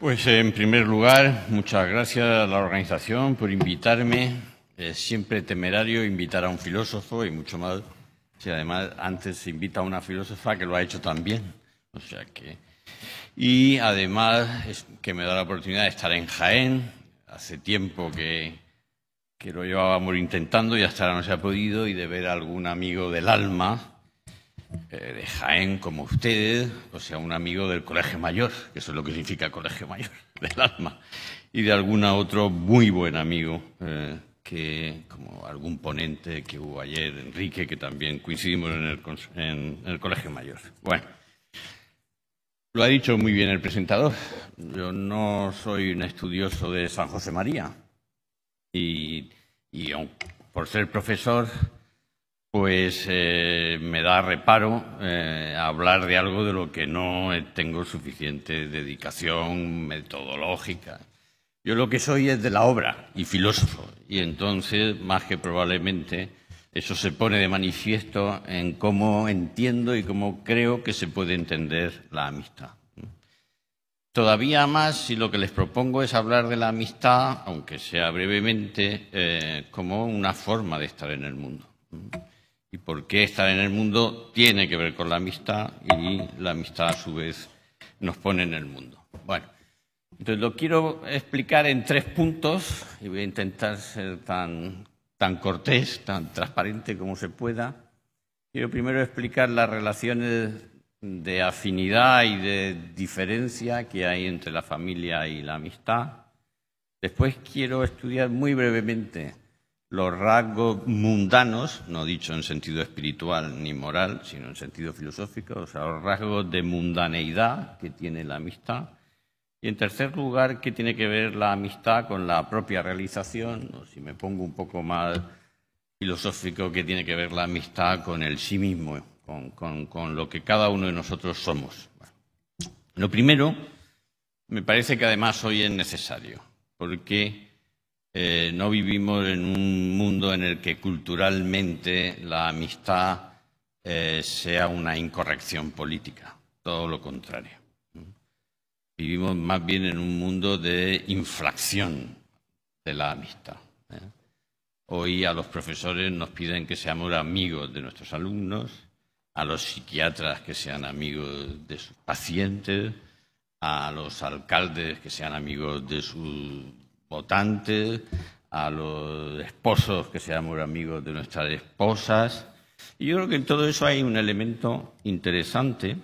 Pues eh, en primer lugar, muchas gracias a la organización por invitarme. Es siempre temerario invitar a un filósofo y mucho más si además antes se invita a una filósofa que lo ha hecho también. O sea y además que me da la oportunidad de estar en Jaén. Hace tiempo que, que lo llevábamos intentando y hasta ahora no se ha podido y de ver a algún amigo del alma eh, de Jaén como ustedes, o sea, un amigo del colegio mayor, que eso es lo que significa colegio mayor, del alma, y de algún otro muy buen amigo, eh, que, como algún ponente que hubo ayer, Enrique, que también coincidimos en el, en el colegio mayor. Bueno, lo ha dicho muy bien el presentador, yo no soy un estudioso de San José María, y, y por ser profesor pues eh, me da reparo eh, hablar de algo de lo que no tengo suficiente dedicación metodológica. Yo lo que soy es de la obra y filósofo, y entonces, más que probablemente, eso se pone de manifiesto en cómo entiendo y cómo creo que se puede entender la amistad. Todavía más si lo que les propongo es hablar de la amistad, aunque sea brevemente, eh, como una forma de estar en el mundo y por qué estar en el mundo tiene que ver con la amistad y la amistad a su vez nos pone en el mundo. Bueno, entonces lo quiero explicar en tres puntos y voy a intentar ser tan, tan cortés, tan transparente como se pueda. Quiero primero explicar las relaciones de afinidad y de diferencia que hay entre la familia y la amistad. Después quiero estudiar muy brevemente los rasgos mundanos, no dicho en sentido espiritual ni moral, sino en sentido filosófico, o sea, los rasgos de mundaneidad que tiene la amistad. Y en tercer lugar, qué tiene que ver la amistad con la propia realización, o si me pongo un poco más filosófico, qué tiene que ver la amistad con el sí mismo, con, lo que cada uno de nosotros somos. lo primero, me parece que además hoy es necesario, porque eh, no vivimos en un mundo en el que culturalmente la amistad eh, sea una incorrección política, todo lo contrario. Vivimos más bien en un mundo de infracción de la amistad. ¿eh? Hoy a los profesores nos piden que seamos amigos de nuestros alumnos, a los psiquiatras que sean amigos de sus pacientes, a los alcaldes que sean amigos de sus votantes, a los esposos que seamos amigos de nuestras esposas. Y yo creo que en todo eso hay un elemento interesante,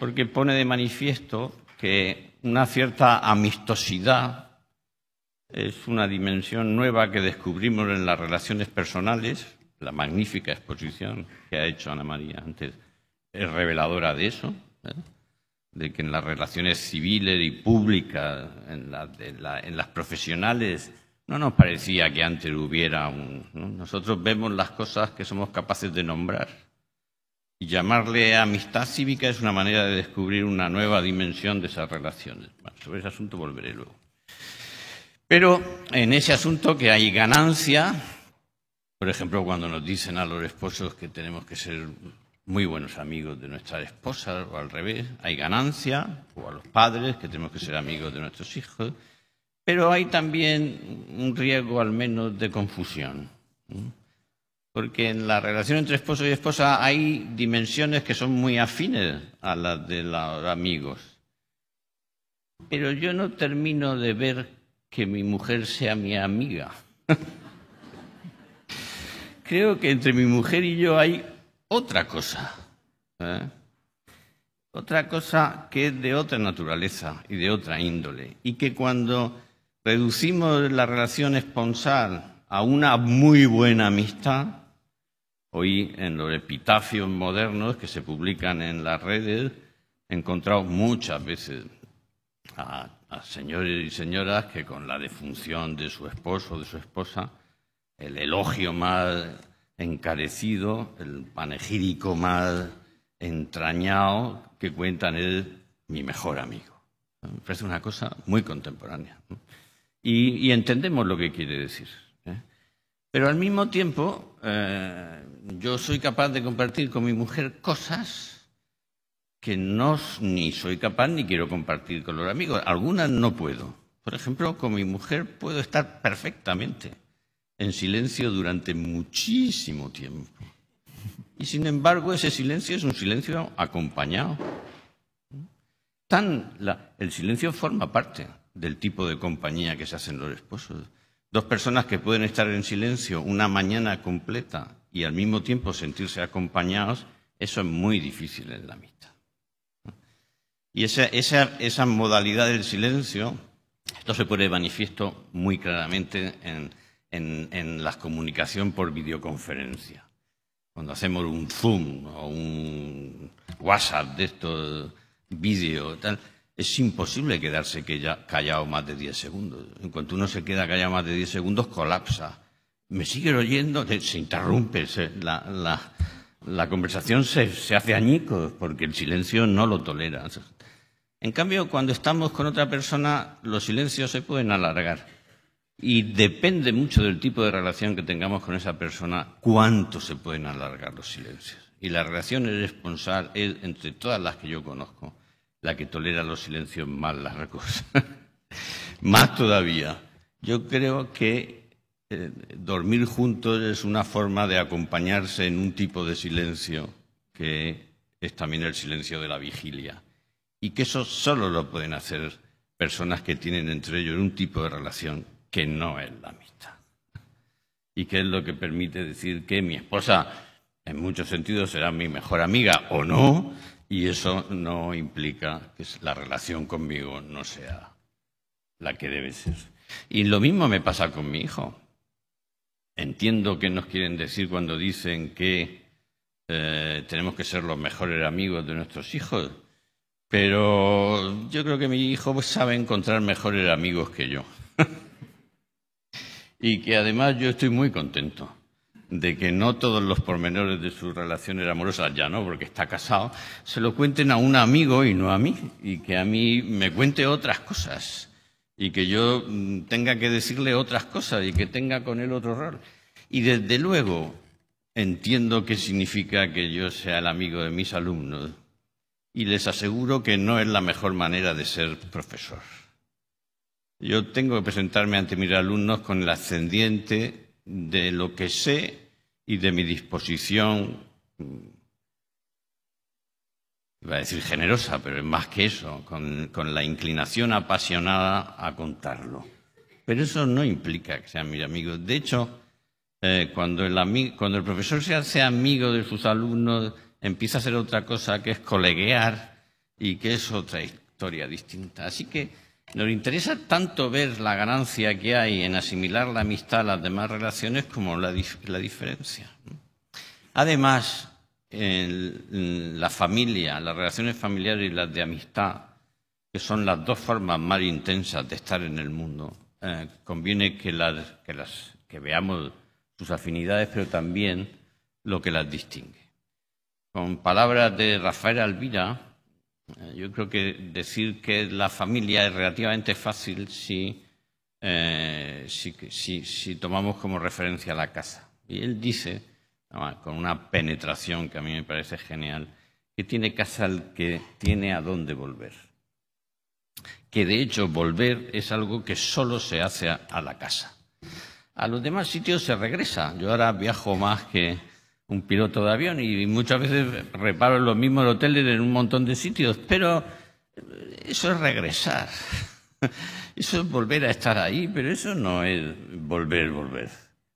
porque pone de manifiesto que una cierta amistosidad es una dimensión nueva que descubrimos en las relaciones personales. La magnífica exposición que ha hecho Ana María antes es reveladora de eso. ¿eh? de que en las relaciones civiles y públicas, en, las profesionales, no nos parecía que antes hubiera un... Nosotros vemos las cosas que somos capaces de nombrar. Y llamarle amistad cívica es una manera de descubrir una nueva dimensión de esas relaciones. sobre ese asunto volveré luego. Pero en ese asunto que hay ganancia, por ejemplo, cuando nos dicen a los esposos que tenemos que ser muy buenos amigos de nuestra esposa o al revés, hay ganancia, o a los padres, que tenemos que ser amigos de nuestros hijos, pero hay también un riesgo al menos de confusión. Porque en la relación entre esposo y esposa hay dimensiones que son muy afines a las de los amigos. Pero yo no termino de ver que mi mujer sea mi amiga. Creo que entre mi mujer y yo hay otra cosa. ¿eh? Otra cosa que es de otra naturaleza y de otra índole. Y que cuando reducimos la relación esponsal a una muy buena amistad, hoy en los epitafios modernos que se publican en las redes, he encontrado muchas veces a señores y señoras que con la defunción de su esposo o de su esposa, el elogio más encarecido, el panegírico mal, entrañado que cuenta en él mi mejor amigo. Me parece una cosa muy contemporánea. Y, entendemos lo que quiere decir. ¿eh? Pero al mismo tiempo, eh, yo soy capaz de compartir con mi mujer cosas que no ni soy capaz ni quiero compartir con los amigos. Algunas no puedo. Por ejemplo, con mi mujer puedo estar perfectamente en silencio durante muchísimo tiempo. Y sin embargo, ese silencio es un silencio acompañado. Tan la, el silencio forma parte del tipo de compañía que se hacen los esposos. Dos personas que pueden estar en silencio una mañana completa y al mismo tiempo sentirse acompañados, eso es muy difícil en la mitad. Y esa, esa, esa modalidad del silencio, esto se pone manifiesto muy claramente en, en, la comunicación por videoconferencia. Cuando hacemos un Zoom o un WhatsApp de estos vídeos, es imposible quedarse callado más de 10 segundos. En cuanto uno se queda callado más de 10 segundos, colapsa. ¿Me sigue oyendo? Se interrumpe, la, conversación se, se, hace añicos porque el silencio no lo tolera. En cambio, cuando estamos con otra persona, los silencios se pueden alargar. Y depende mucho del tipo de relación que tengamos con esa persona, cuánto se pueden alargar los silencios. Y la relación es responsable, es, entre todas las que yo conozco, la que tolera los silencios más largos. más todavía. Yo creo que eh, dormir juntos es una forma de acompañarse en un tipo de silencio que es también el silencio de la vigilia. Y que eso solo lo pueden hacer personas que tienen entre ellos un tipo de relación que no es la amistad. Y que es lo que permite decir que mi esposa, en muchos sentidos, será mi mejor amiga o no, y eso no implica que la relación conmigo no sea la que debe ser. Y lo mismo me pasa con mi hijo. Entiendo que nos quieren decir cuando dicen que eh, tenemos que ser los mejores amigos de nuestros hijos, pero yo creo que mi hijo sabe encontrar mejores amigos que yo y que además yo estoy muy contento de que no todos los pormenores de su relación amorosas, amorosa, ya no, porque está casado, se lo cuenten a un amigo y no a mí, y que a mí me cuente otras cosas, y que yo mm, tenga que decirle otras cosas y que tenga con él otro rol. Y desde luego entiendo qué significa que yo sea el amigo de mis alumnos, y les aseguro que no es la mejor manera de ser profesor. Yo tengo que presentarme ante mis alumnos con el ascendiente de lo que sé y de mi disposición, mm, iba a decir generosa, pero es más que eso, con, la inclinación apasionada a contarlo. Pero eso no implica que sean mis amigos. De hecho, eh, cuando, el cuando el profesor se hace amigo de sus alumnos, empieza a hacer otra cosa que es coleguear y que es otra historia distinta. Así que nos interesa tanto ver la ganancia que hay en asimilar la amistad a las demás relaciones como la, diferencia. Además, en la familia, las relaciones familiares y las de amistad, que son las dos formas más intensas de estar en el mundo, eh, conviene que, que veamos sus afinidades, pero también lo que las distingue. Con palabras de Rafael Alvira, eh, yo creo que decir que la familia es relativamente fácil si, eh, si, tomamos como referencia la casa. Y él dice, ah, con una penetración que a mí me parece genial, que tiene casa el que tiene a dónde volver. Que de hecho volver es algo que solo se hace a la casa. A los demás sitios se regresa. Yo ahora viajo más que, un piloto de avión y muchas veces reparo los mismos hoteles en un montón de sitios, pero eh, eso es regresar, eso es volver a estar ahí, pero eso no es volver, volver.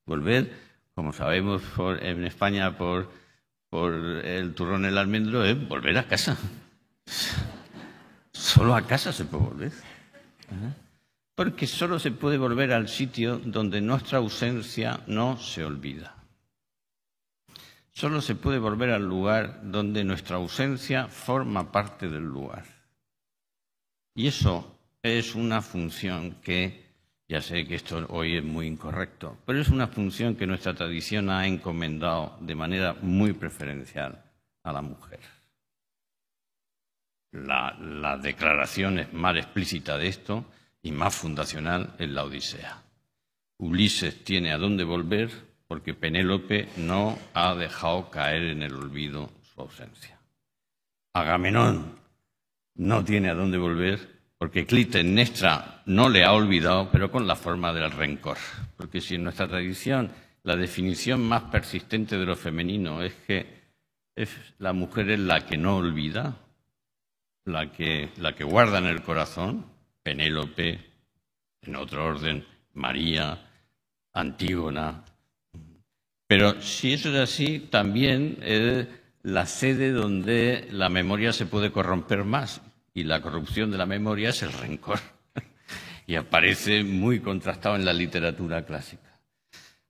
Volver, como sabemos en España por, por el turrón, el almendro, es volver a casa. Solo a casa se puede volver. ¿Eh? Porque solo se puede volver al sitio donde nuestra ausencia no se olvida. Solo se puede volver al lugar donde nuestra ausencia forma parte del lugar. Y eso es una función que, ya sé que esto hoy es muy incorrecto, pero es una función que nuestra tradición ha encomendado de manera muy preferencial a la mujer. La, declaración es más explícita de esto y más fundacional en la Odisea. Ulises tiene a dónde volver porque Penélope no ha dejado caer en el olvido su ausencia. Agamenón no tiene a dónde volver porque Clitemnestra no le ha olvidado, pero con la forma del rencor. Porque si en nuestra tradición la definición más persistente de lo femenino es que la mujer es la que no olvida, la que, la que guarda en el corazón, Penélope, en otro orden, María, Antígona, pero si eso es así, también es la sede donde la memoria se puede corromper más. Y la corrupción de la memoria es el rencor. y aparece muy contrastado en la literatura clásica.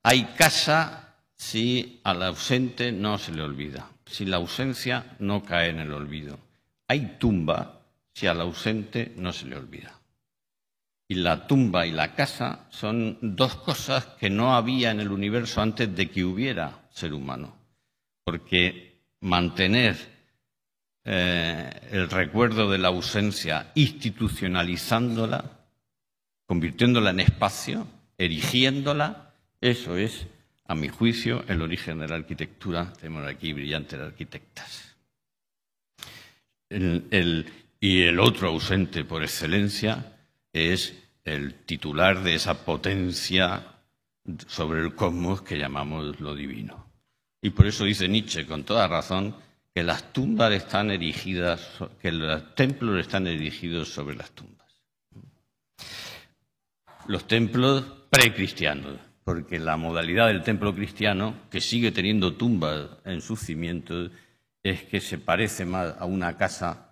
Hay casa si al ausente no se le olvida, si la ausencia no cae en el olvido. Hay tumba si al ausente no se le olvida y la tumba y la casa son dos cosas que no había en el universo antes de que hubiera ser humano. Porque mantener eh, el recuerdo de la ausencia, institucionalizándola, convirtiéndola en espacio, erigiéndola, eso es, a mi juicio, el origen de la arquitectura. Tenemos aquí brillantes arquitectas. y el otro ausente por excelencia es el titular de esa potencia sobre el cosmos que llamamos lo divino. Y por eso dice Nietzsche, con toda razón, que las tumbas están erigidas, que los templos están erigidos sobre las tumbas. Los templos precristianos, porque la modalidad del templo cristiano, que sigue teniendo tumbas en sus cimientos, es que se parece más a una casa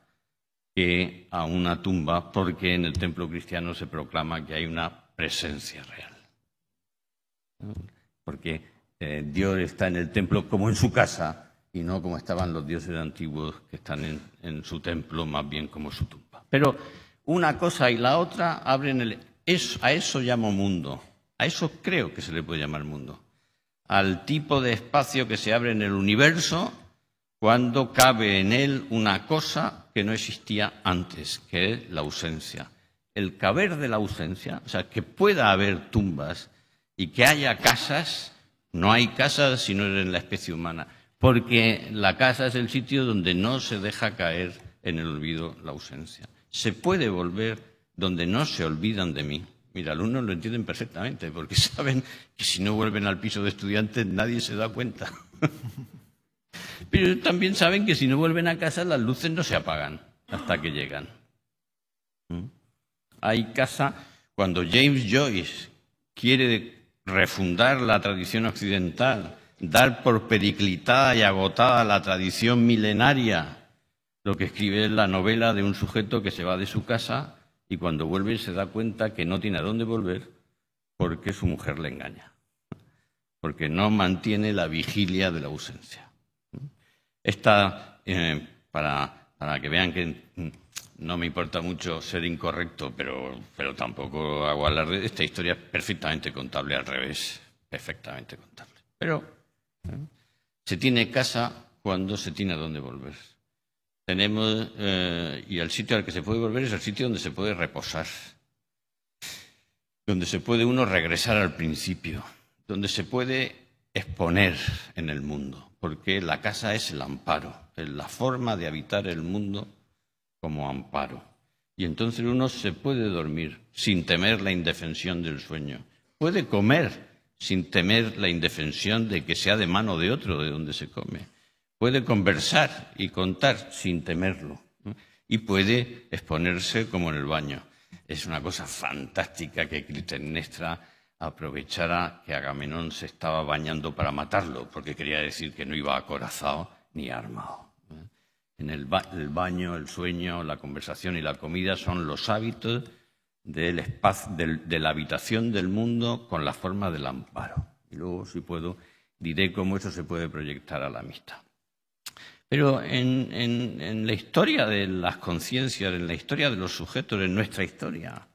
que a una tumba, porque en el templo cristiano se proclama que hay una presencia real. Porque eh, Dios está en el templo como en su casa y no como estaban los dioses antiguos que están en, su templo, más bien como su tumba. Pero una cosa y la otra abren el... a eso llamo mundo. A eso creo que se le puede llamar mundo. Al tipo de espacio que se abre en el universo cuando cabe en él una cosa que no existía antes, que es la ausencia. El caber de la ausencia, o sea, que pueda haber tumbas y que haya casas, no hay casas si no eres en la especie humana, porque la casa es el sitio donde no se deja caer en el olvido la ausencia. Se puede volver donde no se olvidan de mí. Mira, alumnos lo entienden perfectamente, porque saben que si no vuelven al piso de estudiantes nadie se da cuenta. Pero también saben que si no vuelven a casa las luces no se apagan hasta que llegan. ¿Mm? Hay casa, cuando James Joyce quiere refundar la tradición occidental, dar por periclitada y agotada la tradición milenaria, lo que escribe es la novela de un sujeto que se va de su casa y cuando vuelve se da cuenta que no tiene a dónde volver porque su mujer le engaña, porque no mantiene la vigilia de la ausencia. Esta, eh, para, que vean que mm, no me importa mucho ser incorrecto, pero, tampoco hago red, esta historia es perfectamente contable al revés, perfectamente contable. Pero eh, se tiene casa cuando se tiene a dónde volver. Tenemos, eh, y el sitio al que se puede volver es el sitio donde se puede reposar, donde se puede uno regresar al principio, donde se puede exponer en el mundo porque la casa es el amparo, es la forma de habitar el mundo como amparo. Y entonces uno se puede dormir sin temer la indefensión del sueño, puede comer sin temer la indefensión de que sea de mano de otro de donde se come, puede conversar y contar sin temerlo, y puede exponerse como en el baño. Es una cosa fantástica que Nestra aprovechara que Agamenón se estaba bañando para matarlo, porque quería decir que no iba acorazado ni armado. ¿eh? En el, baño, el sueño, la conversación y la comida son los hábitos del espacio, de la habitación del mundo con la forma del amparo. Y luego, si puedo, diré cómo eso se puede proyectar a la amistad. Pero en la historia de las conciencias, en la historia de los sujetos, en nuestra historia,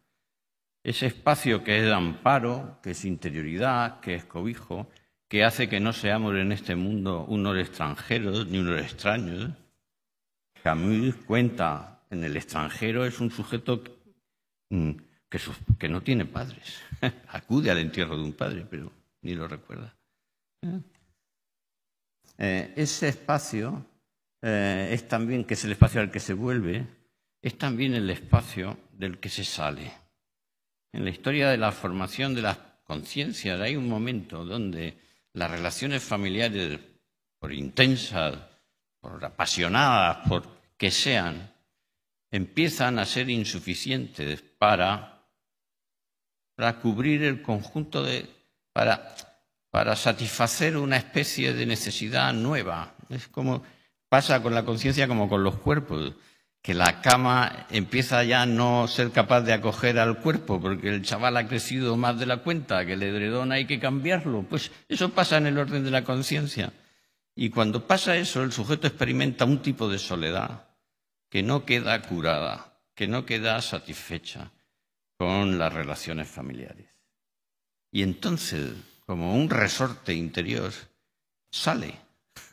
ese espacio que es amparo, que es interioridad, que es cobijo, que hace que no seamos en este mundo unos extranjeros ni unos extraños. Camus cuenta, en el extranjero es un sujeto que, mm, no tiene padres. Acude al entierro de un padre, pero ni lo recuerda. Eh, eh, ese espacio eh, es también, que es el espacio al que se vuelve, es también el espacio del que se sale. En la historia de la formación de las conciencias hay un momento donde las relaciones familiares, por intensas, por apasionadas, por que sean, empiezan a ser insuficientes para, para cubrir el conjunto de... para satisfacer una especie de necesidad nueva. Es como pasa con la conciencia como con los cuerpos que la cama empieza ya a no ser capaz de acoger al cuerpo porque el chaval ha crecido más de la cuenta, que el edredón hay que cambiarlo. Pues eso pasa en el orden de la conciencia. Y cuando pasa eso, el sujeto experimenta un tipo de soledad que no queda curada, que no queda satisfecha con las relaciones familiares. Y entonces, como un resorte interior, sale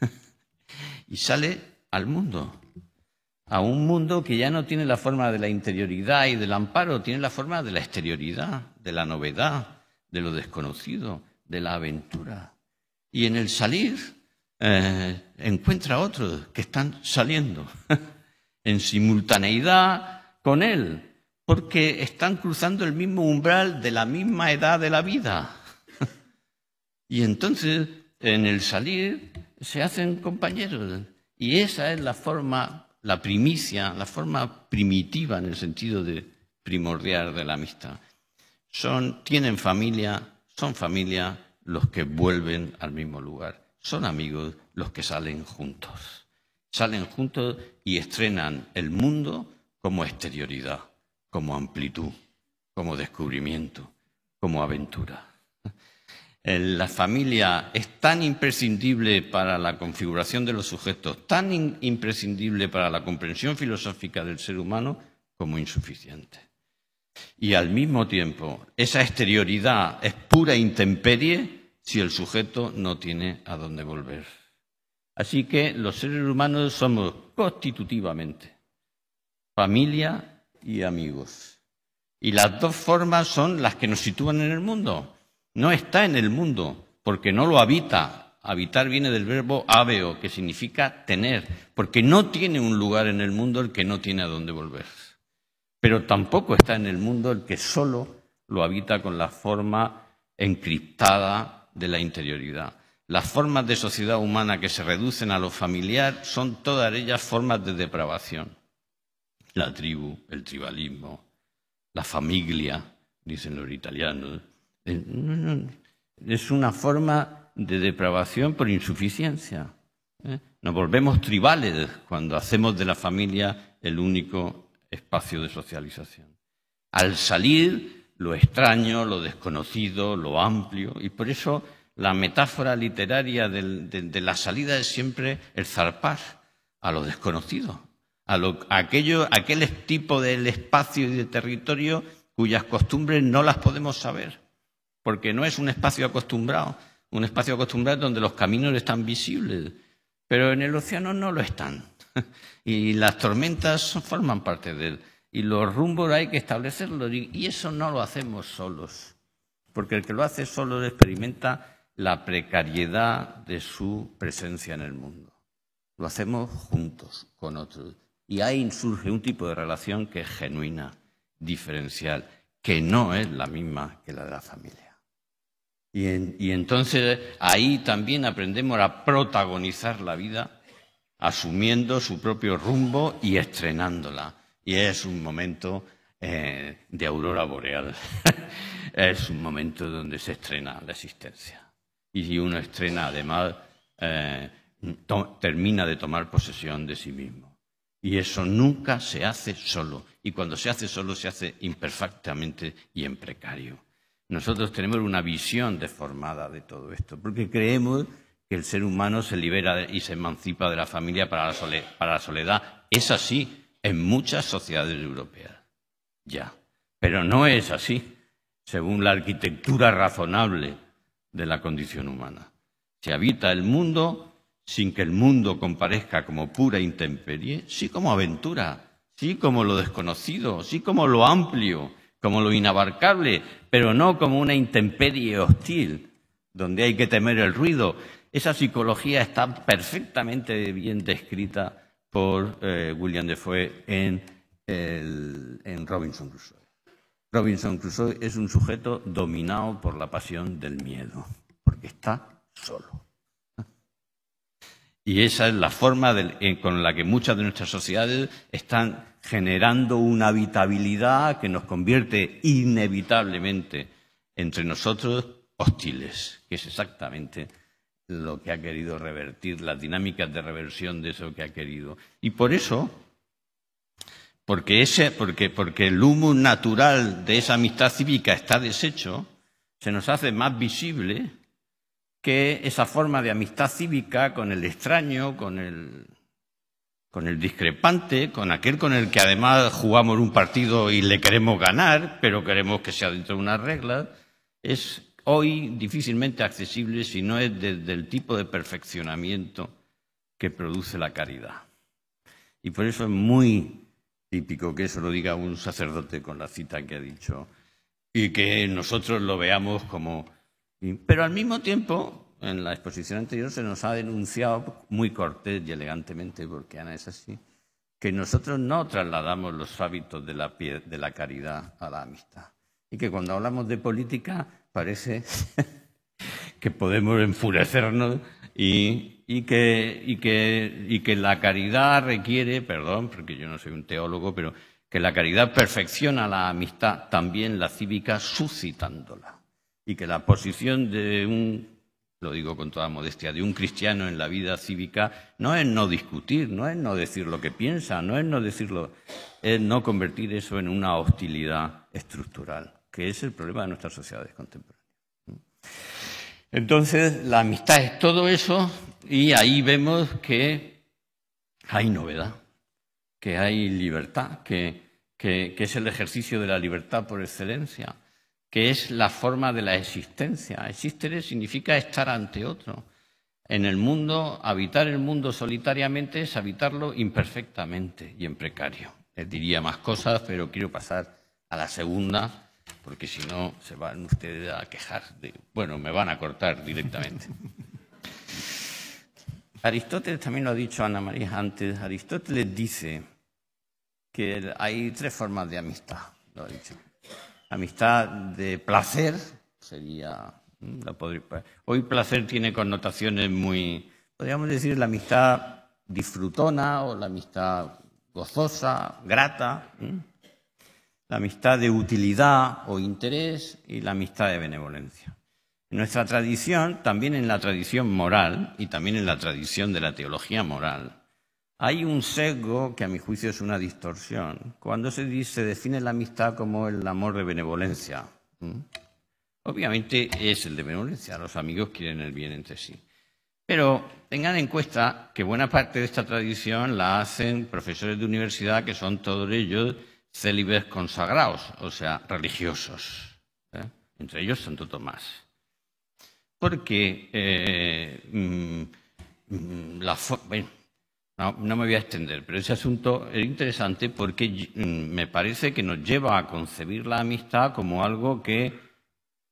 y sale al mundo a un mundo que ya no tiene la forma de la interioridad y del amparo, tiene la forma de la exterioridad, de la novedad, de lo desconocido, de la aventura. Y en el salir eh, encuentra encuentra otros que están saliendo en simultaneidad con él, porque están cruzando el mismo umbral de la misma edad de la vida. y entonces, en el salir, se hacen compañeros. Y esa es la forma la primicia, la forma primitiva en el sentido de primordial de la amistad. Son, tienen familia, son familia los que vuelven al mismo lugar. Son amigos los que salen juntos. Salen juntos y estrenan el mundo como exterioridad, como amplitud, como descubrimiento, como aventura la familia es tan imprescindible para la configuración de los sujetos, tan imprescindible para la comprensión filosófica del ser humano como insuficiente. Y al mismo tiempo, esa exterioridad es pura intemperie si el sujeto no tiene a dónde volver. Así que los seres humanos somos constitutivamente familia y amigos. Y las dos formas son las que nos sitúan en el mundo no está en el mundo, porque no lo habita. Habitar viene del verbo aveo, que significa tener, porque no tiene un lugar en el mundo el que no tiene a dónde volver. Pero tampoco está en el mundo el que solo lo habita con la forma encriptada de la interioridad. Las formas de sociedad humana que se reducen a lo familiar son todas ellas formas de depravación. La tribu, el tribalismo, la familia, dicen los italianos, Mm, es una forma de depravación por insuficiencia. ¿eh? Nos volvemos tribales cuando hacemos de la familia el único espacio de socialización. Al salir, lo extraño, lo desconocido, lo amplio, y por eso la metáfora literaria de, la salida es siempre el zarpar a lo desconocido, a, aquel tipo de espacio y de territorio cuyas costumbres no las podemos saber porque no es un espacio acostumbrado, un espacio acostumbrado donde los caminos están visibles, pero en el océano no lo están. Y las tormentas forman parte de él. Y los rumbos hay que establecerlos. Y eso no lo hacemos solos, porque el que lo hace solo experimenta la precariedad de su presencia en el mundo. Lo hacemos juntos con otros. Y ahí surge un tipo de relación que es genuina, diferencial, que no es la misma que la de la familia. Y, entonces ahí también aprendemos a protagonizar la vida, asumiendo su propio rumbo y estrenándola. Y es un momento eh, de aurora boreal. es un momento donde se estrena la existencia. Y si uno estrena, además, eh, termina de tomar posesión de sí mismo. Y eso nunca se hace solo. Y cuando se hace solo, se hace imperfectamente y en precario. Nosotros tenemos una visión deformada de todo esto, porque creemos que el ser humano se libera y se emancipa de la familia para la, soledad. Es así en muchas sociedades europeas, ya. Pero no es así, según la arquitectura razonable de la condición humana. Se habita el mundo sin que el mundo comparezca como pura intemperie, sí como aventura, sí como lo desconocido, sí como lo amplio, como lo inabarcable, pero no como una intemperie hostil, donde hay que temer el ruido. Esa psicología está perfectamente bien descrita por eh, William Defoe en, en Robinson Crusoe. Robinson Crusoe es un sujeto dominado por la pasión del miedo, porque está solo. Y esa es la forma eh, con la que muchas de nuestras sociedades están generando una habitabilidad que nos convierte inevitablemente entre nosotros hostiles, que es exactamente lo que ha querido revertir, las dinámicas de reversión de eso que ha querido. Y por eso, porque, ese, porque, porque el humo natural de esa amistad cívica está deshecho, se nos hace más visible que esa forma de amistad cívica con el extraño, con el con el discrepante, con aquel con el que además jugamos un partido y le queremos ganar, pero queremos que sea dentro de unas reglas, es hoy difícilmente accesible si no es desde el tipo de perfeccionamiento que produce la caridad. Y por eso es muy típico que eso lo diga un sacerdote con la cita que ha dicho y que nosotros lo veamos como... Pero al mismo tiempo, en la exposición anterior se nos ha denunciado muy cortés y elegantemente, porque Ana es así, que nosotros no trasladamos los hábitos de la, de la caridad a la amistad. Y que cuando hablamos de política parece que podemos enfurecernos y, que, y que la caridad requiere, perdón, porque yo no soy un teólogo, pero que la caridad perfecciona la amistad, también la cívica suscitándola. Y que la posición de un lo digo con toda modestia, de un cristiano en la vida cívica no es no discutir, no es no decir lo que piensa, no es no decirlo, es no convertir eso en una hostilidad estructural, que es el problema de nuestras sociedades contemporáneas. Entonces, la amistad es todo eso y ahí vemos que hay novedad, que hay libertad, que, que es el ejercicio de la libertad por excelencia que es la forma de la existencia. Existir significa estar ante otro. En el mundo, habitar el mundo solitariamente es habitarlo imperfectamente y en precario. Les diría más cosas, pero quiero pasar a la segunda, porque si no se van ustedes a quejar. De, bueno, me van a cortar directamente. Aristóteles también lo ha dicho Ana María antes. Aristóteles dice que hay tres formas de amistad. Lo ha dicho amistad de placer, sería... hoy placer tiene connotaciones muy... Podríamos decir la amistad disfrutona o la amistad gozosa, grata, la amistad de utilidad o interés y la amistad de benevolencia. En nuestra tradición, también en la tradición moral y también en la tradición de la teología moral, hay un sesgo que a mi juicio es una distorsión. Cuando se dice, define la amistad como el amor de benevolencia. Obviamente es el de benevolencia, los amigos quieren el bien entre sí. Pero tengan en cuenta que buena parte de esta tradición la hacen profesores de universidad que son todos ellos célibes consagrados, o sea, religiosos. ¿eh? Entre ellos Santo Tomás. Porque eh, mm, mm, la no, me voy a extender, pero ese asunto es interesante porque mm, me parece que nos lleva a concebir la amistad como algo que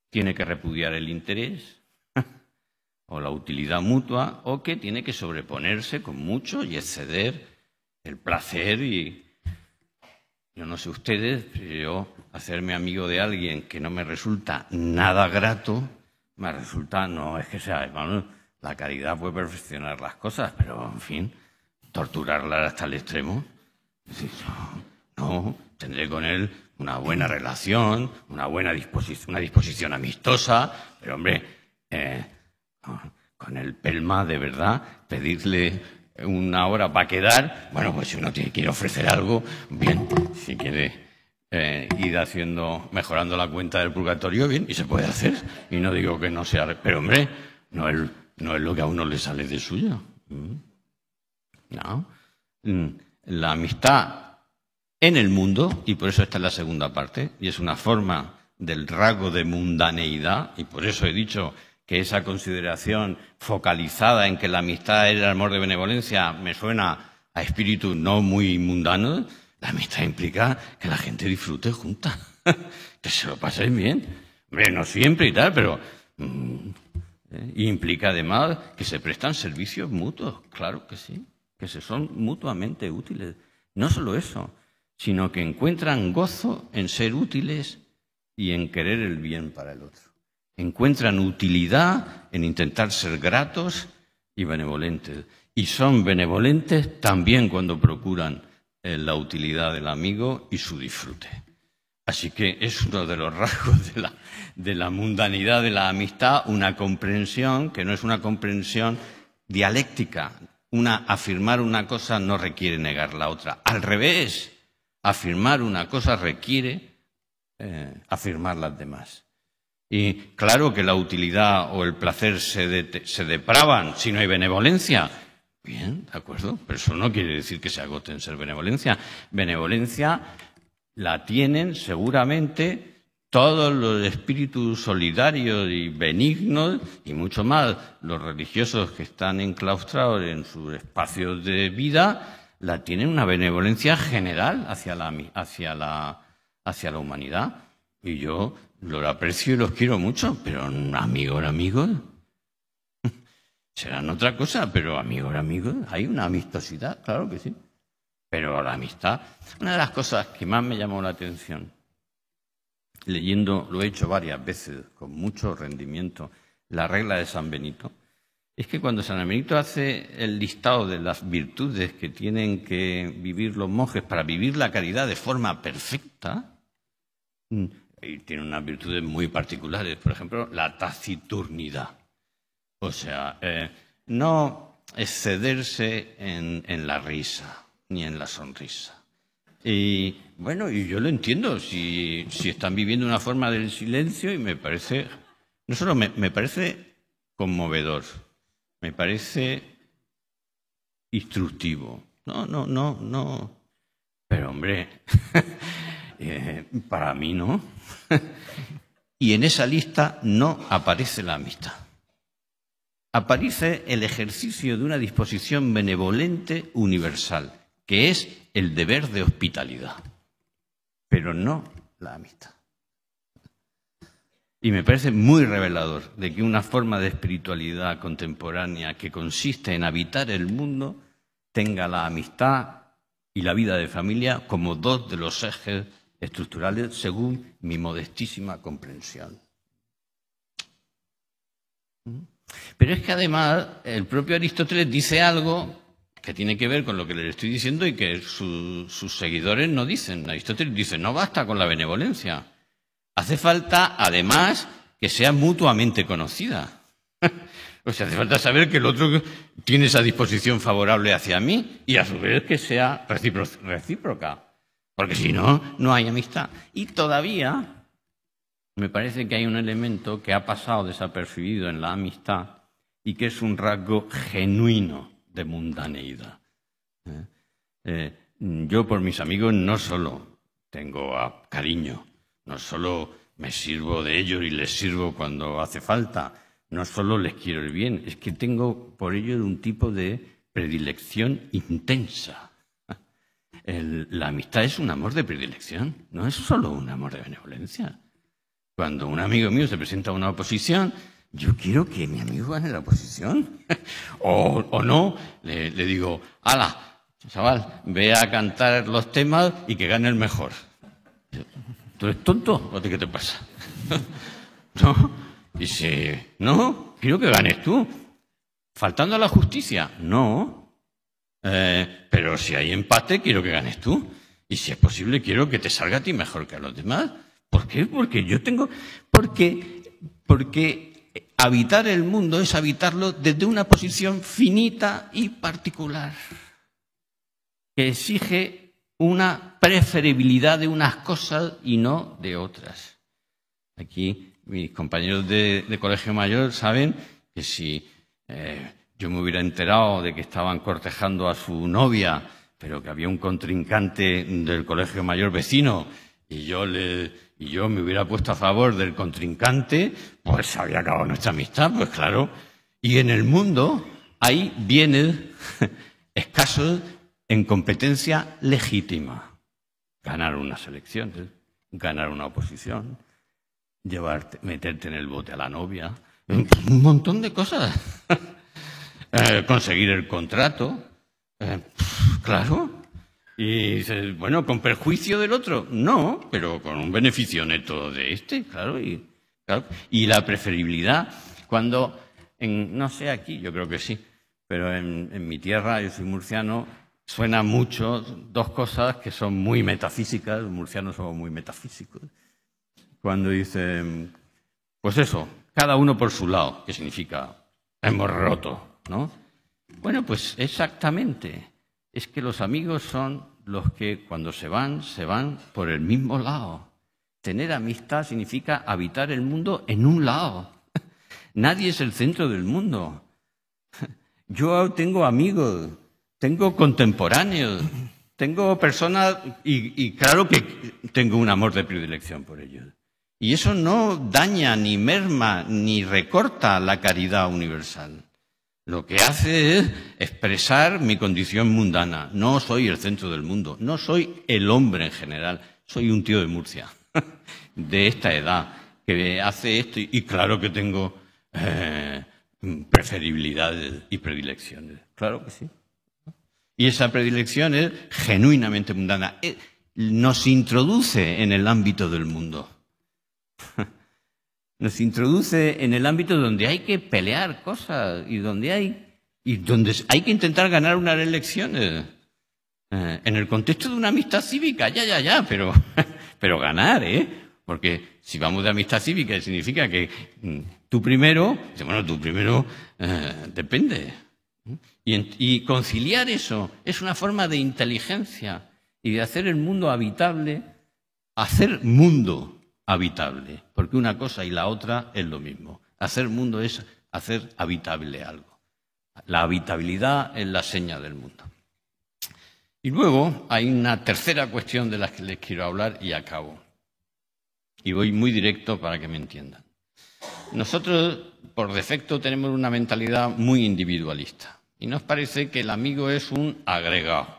tiene que repudiar el interés o la utilidad mutua o que tiene que sobreponerse con mucho y exceder el placer y yo no sé ustedes, pero yo hacerme amigo de alguien que no me resulta nada grato, me resulta, no es que sea, bueno, la caridad puede perfeccionar las cosas, pero en fin, torturarla hasta el extremo. No, tendré con él una buena relación, una buena disposición, una disposición amistosa, pero hombre, eh, con el pelma de verdad, pedirle una hora para quedar, bueno, pues si uno quiere ofrecer algo, bien, si quiere eh, ir haciendo, mejorando la cuenta del purgatorio, bien, y se puede hacer, y no digo que no sea, pero hombre, no es, no es lo que a uno le sale de suya. Mm. Mm, la amistad en el mundo, y por eso está es la segunda parte, y es una forma del rasgo de mundaneidad, y por eso he dicho que esa consideración focalizada en que la amistad es el amor de benevolencia me suena a espíritu no muy mundano, la amistad implica que la gente disfrute junta, que se lo pasen bien. Hombre, no siempre y tal, pero mm, eh, implica además que se prestan servicios mutuos, claro que sí que se son mutuamente útiles. No solo eso, sino que encuentran gozo en ser útiles y en querer el bien para el otro. Encuentran utilidad en intentar ser gratos y benevolentes. Y son benevolentes también cuando procuran eh, la utilidad del amigo y su disfrute. Así que es uno de los rasgos de la, de la mundanidad de la amistad, una comprensión que no es una comprensión dialéctica, una, afirmar una cosa no requiere negar la otra. Al revés, afirmar una cosa requiere eh, afirmar las demás. Y claro que la utilidad o el placer se, se depravan si no hay benevolencia. Bien, de acuerdo, pero eso no quiere decir que se agoten ser benevolencia. Benevolencia la tienen seguramente todos los espíritus solidarios y benignos, y mucho más los religiosos que están enclaustrados en sus espacios de vida, la tienen una benevolencia general hacia la, hacia la, hacia la humanidad. Y yo lo aprecio y los quiero mucho, pero amigos, amigos, serán otra cosa, pero amigos, amigos, hay una amistosidad, claro que sí. Pero la amistad, una de las cosas que más me llamó la atención leyendo, lo he hecho varias veces con mucho rendimiento, la regla de San Benito, es que cuando San Benito hace el listado de las virtudes que tienen que vivir los monjes para vivir la caridad de forma perfecta, mm, y tiene unas virtudes muy particulares, por ejemplo, la taciturnidad. O sea, eh, no excederse en la risa ni en la sonrisa. Y bueno, y yo lo entiendo, si, están viviendo una forma del silencio y me parece, no solo me, parece conmovedor, me parece instructivo. No, no, no, no. Pero hombre, eh, para mí no. y en esa lista no aparece la amistad. Aparece el ejercicio de una disposición benevolente universal, que es el deber de hospitalidad, pero no la amistad. Y me parece muy revelador de que una forma de espiritualidad contemporánea que consiste en habitar el mundo tenga la amistad y la vida de familia como dos de los ejes estructurales según mi modestísima comprensión. Pero es que además el propio Aristóteles dice algo que tiene que ver con lo que le estoy diciendo y que sus seguidores no dicen. Aristóteles dice, no basta con la benevolencia. Hace falta, además, que sea mutuamente conocida. o sea, hace falta saber que el otro tiene esa disposición favorable hacia mí y a su vez que sea recíproca. Porque si no, no hay amistad. Y todavía me parece que hay un elemento que ha pasado desapercibido en la amistad y que es un rasgo genuino de mundaneidad. ¿eh? Eh, yo por mis amigos no solo tengo cariño, no solo me sirvo de ellos y les sirvo cuando hace falta, no solo les quiero el bien, es que tengo por ello un tipo de predilección intensa. la amistad es un amor de predilección, no es solo un amor de benevolencia. Cuando un amigo mío se presenta a una oposición, yo quiero que mi amigo gane la oposición. o, no, le, digo, ala, chaval, ve a cantar los temas y que gane el mejor. ¿Tú eres tonto o qué te pasa? ¿No? Dice, no, quiero que ganes tú. ¿Faltando a la justicia? No. Eh, pero si hay empate, quiero que ganes tú. Y si es posible, quiero que te salga a ti mejor que a los demás. ¿Por qué? Porque yo tengo... Porque, porque habitar el mundo es habitarlo desde una posición finita y particular, que exige una preferibilidad de unas cosas y no de otras. Aquí mis compañeros de, colegio mayor saben que si eh, yo me hubiera enterado de que estaban cortejando a su novia, pero que había un contrincante del colegio mayor vecino, y yo le, y yo me hubiera puesto a favor del contrincante, pues se había acabado nuestra amistad, pues claro. Y en el mundo hay bienes escasos en competencia legítima. Ganar unas elecciones, ¿eh? ganar una oposición, llevarte, meterte en el bote a la novia, un montón de cosas. Eh, conseguir el contrato, eh, claro. Y dices, bueno, ¿con perjuicio del otro? No, pero con un beneficio neto de este, claro. Y, la preferibilidad, cuando, no sé aquí, yo creo que sí, pero en, mi tierra, yo soy murciano, suena mucho dos cosas que son muy metafísicas, los murcianos son muy metafísicos, cuando dicen, pues eso, cada uno por su lado, que significa hemos roto, ¿no? Bueno, pues exactamente es que los amigos son los que cuando se van, se van por el mismo lado. Tener amistad significa habitar el mundo en un lado. Nadie es el centro del mundo. Yo tengo amigos, tengo contemporáneos, tengo personas y, claro que tengo un amor de predilección por ellos. Y eso no daña, ni merma, ni recorta la caridad universal. Lo que hace es expresar mi condición mundana. No soy el centro del mundo, no soy el hombre en general, soy un tío de Murcia, de esta edad, que hace esto y, claro que tengo eh, preferibilidades y predilecciones. Claro que sí. Y esa predilección es genuinamente mundana. Eh, nos introduce en el ámbito del mundo. nos introduce en el ámbito donde hay que pelear cosas y donde hay, y donde hay que intentar ganar unas elecciones. Eh, en el contexto de una amistad cívica, ya, ya, ya, pero, pero ganar, ¿eh? Porque si vamos de amistad cívica, significa que mm, tú primero, bueno, tú primero eh, depende. ¿eh? Y, y conciliar eso es una forma de inteligencia y de hacer el mundo habitable, hacer mundo habitable, porque una cosa y la otra es lo mismo. Hacer mundo es hacer habitable algo. La habitabilidad es la seña del mundo. Y luego hay una tercera cuestión de la que les quiero hablar y acabo. Y voy muy directo para que me entiendan. Nosotros, por defecto, tenemos una mentalidad muy individualista. Y nos parece que el amigo es un agregado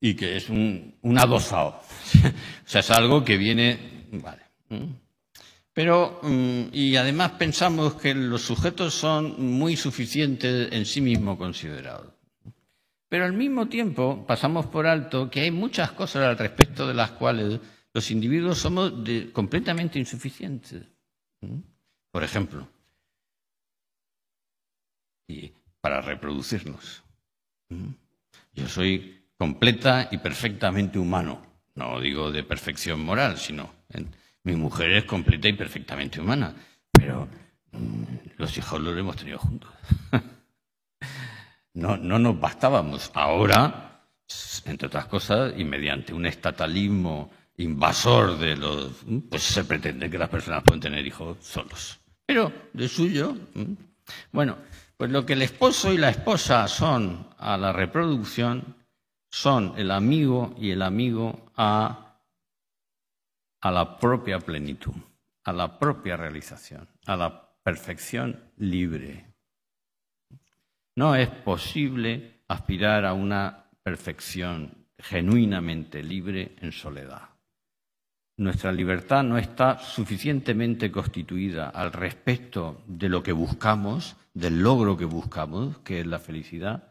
y que es un, adosado. o sea, es algo que viene. Vale. Pero, mm, y además pensamos que los sujetos son muy suficientes en sí mismo considerados. Pero al mismo tiempo pasamos por alto que hay muchas cosas al respecto de las cuales los individuos somos completamente insuficientes. Por ejemplo, para reproducirnos. Yo soy completa y perfectamente humano. No digo de perfección moral, sino mi mujer es completa y perfectamente humana, pero mm, los hijos los hemos tenido juntos. No, no nos bastábamos. Ahora, entre otras cosas, y mediante un estatalismo invasor de los... Mm, pues se pretende que las personas pueden tener hijos solos. Pero de suyo, mm. bueno, pues lo que el esposo y la esposa son a la reproducción, son el amigo y el amigo a, la propia plenitud, a la propia realización, a la perfección libre. No es posible aspirar a una perfección genuinamente libre en soledad. Nuestra libertad no está suficientemente constituida al respecto de lo que buscamos, del logro que buscamos, que es la felicidad,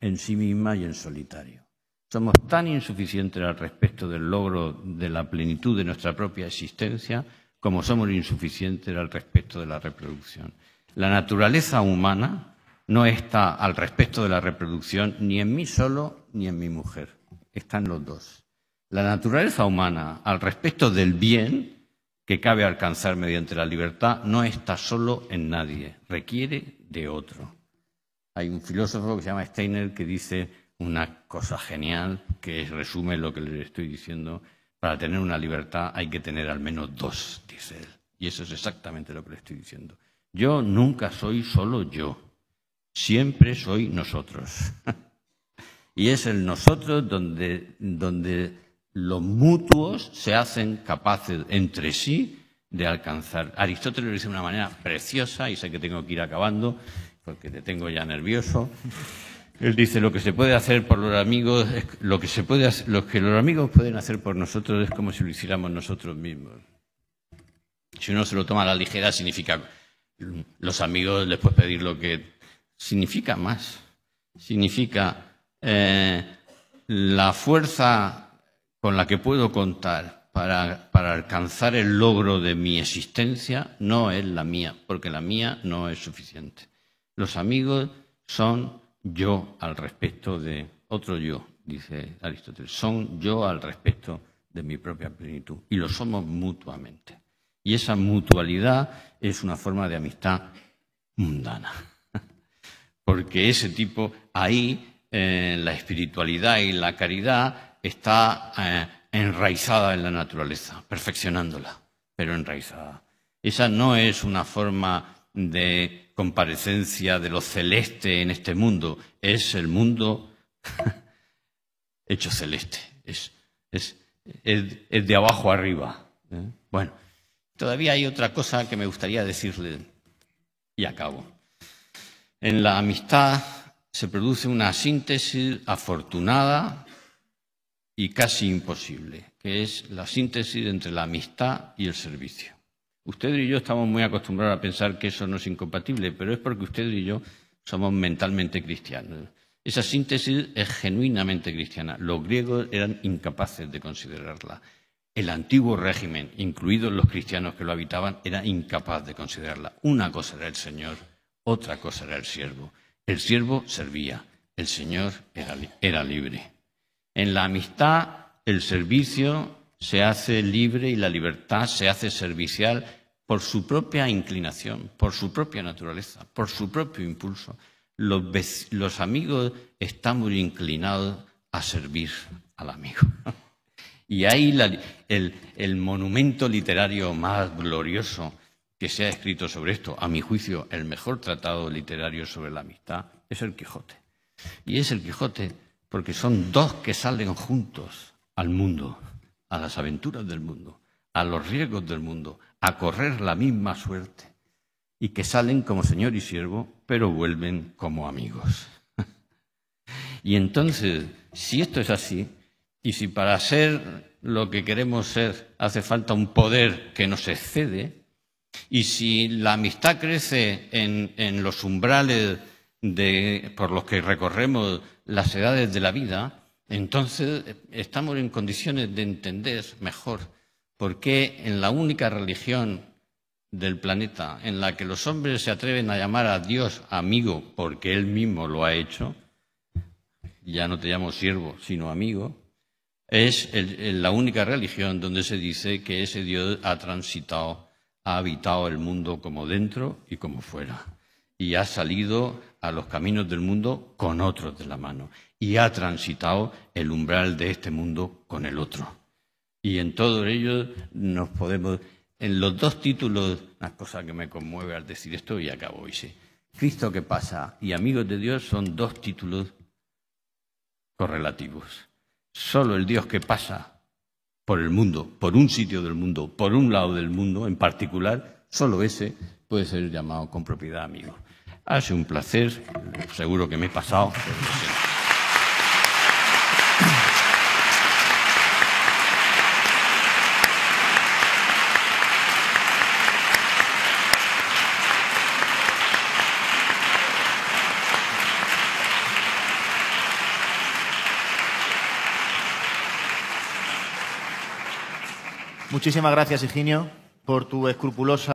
en sí misma y en solitario. Somos tan insuficientes al respecto del logro de la plenitud de nuestra propia existencia como somos insuficientes al respecto de la reproducción. La naturaleza humana no está al respecto de la reproducción ni en mí solo ni en mi mujer. Están los dos. La naturaleza humana al respecto del bien que cabe alcanzar mediante la libertad no está solo en nadie, requiere de otro. Hay un filósofo que se llama Steiner que dice una cosa genial que resume lo que le estoy diciendo. Para tener una libertad hay que tener al menos dos, dice él. Y eso es exactamente lo que le estoy diciendo. Yo nunca soy solo yo, siempre soy nosotros. y es el nosotros donde, donde los mutuos se hacen capaces entre sí de alcanzar. Aristóteles lo dice de una manera preciosa, y sé que tengo que ir acabando, porque te tengo ya nervioso. Él dice, lo que se puede hacer por los amigos, lo, que se puede, que los amigos pueden hacer por nosotros es como si lo hiciéramos nosotros mismos. Si uno se lo toma a la ligera, significa, los amigos les pedir lo que significa más. Significa eh, la fuerza con la que puedo contar para, para alcanzar el logro de mi existencia no es la mía, porque la mía no es suficiente. Los amigos son yo al respecto de otro yo, dice Aristóteles, son yo al respecto de mi propia plenitud y lo somos mutuamente. Y esa mutualidad es una forma de amistad mundana, porque ese tipo, ahí eh, la espiritualidad y la caridad está eh, enraizada en la naturaleza, perfeccionándola, pero enraizada. Esa no es una forma de comparecencia de lo celeste en este mundo, es el mundo hecho celeste, es, es, de abajo arriba. ¿eh? Bueno, todavía hay otra cosa que me gustaría decirle y acabo. En la amistad se produce una síntesis afortunada y casi imposible, que es la síntesis entre la amistad y el servicio. Usted y yo estamos muy acostumbrados a pensar que eso no es incompatible, pero es porque usted y yo somos mentalmente cristianos. Esa síntesis es genuinamente cristiana. Los griegos eran incapaces de considerarla. El antiguo régimen, incluidos los cristianos que lo habitaban, era incapaz de considerarla. Una cosa era el Señor, otra cosa era el siervo. El siervo servía, el Señor era, era libre. En la amistad, el servicio se hace libre y la libertad se hace servicial por su propia inclinación, por su propia naturaleza, por su propio impulso. Los, amigos están muy inclinados a servir al amigo. Y ahí el monumento literario más glorioso que se ha escrito sobre esto, a mi juicio, el mejor tratado literario sobre la amistad, es el Quijote. Y es el Quijote porque son dos que salen juntos al mundo, a las aventuras del mundo, a los riesgos del mundo, a correr la misma suerte y que salen como señor y siervo, pero vuelven como amigos. y entonces, si esto es así, y si para ser lo que queremos ser hace falta un poder que nos excede, y si la amistad crece en, en los umbrales de, por los que recorremos las edades de la vida, entonces eh, estamos en condiciones de entender mejor porque en la única religión del planeta en la que los hombres se atreven a llamar a Dios amigo porque Él mismo lo ha hecho, ya no te llamo siervo, sino amigo, es la única religión donde se dice que ese Dios ha transitado, ha habitado el mundo como dentro y como fuera, y ha salido a los caminos del mundo con otros de la mano, y ha transitado el umbral de este mundo con el otro. Y en todos ellos nos podemos, en los dos títulos, una cosa que me conmueve al decir esto y acabo, dice, Cristo que pasa y amigos de Dios son dos títulos correlativos. Solo el Dios que pasa por el mundo, por un sitio del mundo, por un lado del mundo en particular, solo ese puede ser llamado con propiedad amigo. Hace un placer, seguro que me he pasado. Muchísimas gracias, Higinio, por tu escrupulosa